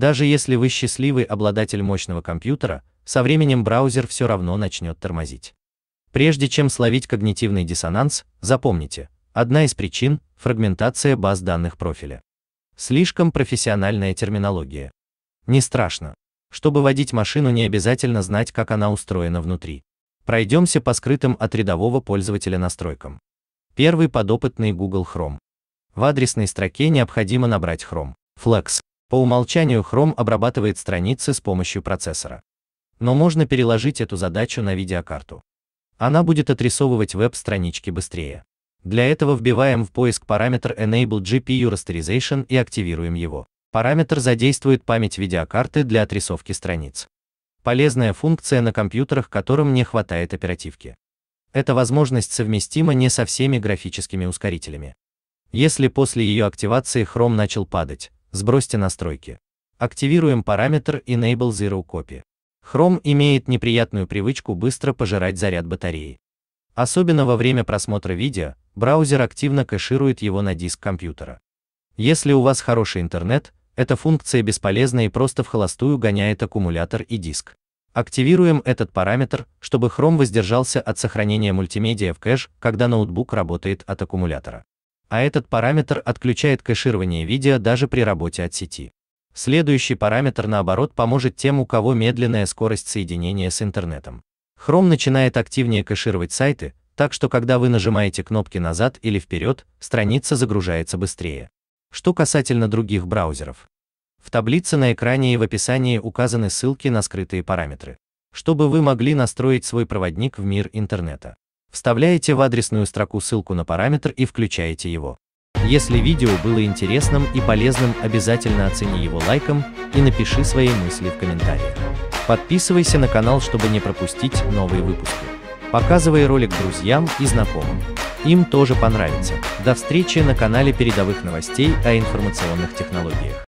Даже если вы счастливый обладатель мощного компьютера, со временем браузер все равно начнет тормозить. Прежде чем словить когнитивный диссонанс, запомните, одна из причин – фрагментация баз данных профиля. Слишком профессиональная терминология. Не страшно. Чтобы водить машину, не обязательно знать, как она устроена внутри. Пройдемся по скрытым от рядового пользователя настройкам. Первый подопытный Google Chrome. В адресной строке необходимо набрать Chrome, Flex, по умолчанию Chrome обрабатывает страницы с помощью процессора. Но можно переложить эту задачу на видеокарту. Она будет отрисовывать веб-странички быстрее. Для этого вбиваем в поиск параметр Enable GPU Rasterization и активируем его. Параметр задействует память видеокарты для отрисовки страниц. Полезная функция на компьютерах, которым не хватает оперативки. Эта возможность совместима не со всеми графическими ускорителями. Если после ее активации Chrome начал падать, Сбросьте настройки. Активируем параметр Enable Zero Copy. Chrome имеет неприятную привычку быстро пожирать заряд батареи. Особенно во время просмотра видео, браузер активно кэширует его на диск компьютера. Если у вас хороший интернет, эта функция бесполезна и просто в холостую гоняет аккумулятор и диск. Активируем этот параметр, чтобы Chrome воздержался от сохранения мультимедиа в кэш, когда ноутбук работает от аккумулятора а этот параметр отключает кэширование видео даже при работе от сети. Следующий параметр наоборот поможет тем, у кого медленная скорость соединения с интернетом. Chrome начинает активнее кэшировать сайты, так что когда вы нажимаете кнопки назад или вперед, страница загружается быстрее. Что касательно других браузеров. В таблице на экране и в описании указаны ссылки на скрытые параметры, чтобы вы могли настроить свой проводник в мир интернета. Вставляете в адресную строку ссылку на параметр и включаете его. Если видео было интересным и полезным, обязательно оцени его лайком и напиши свои мысли в комментариях. Подписывайся на канал, чтобы не пропустить новые выпуски. Показывай ролик друзьям и знакомым. Им тоже понравится. До встречи на канале передовых новостей о информационных технологиях.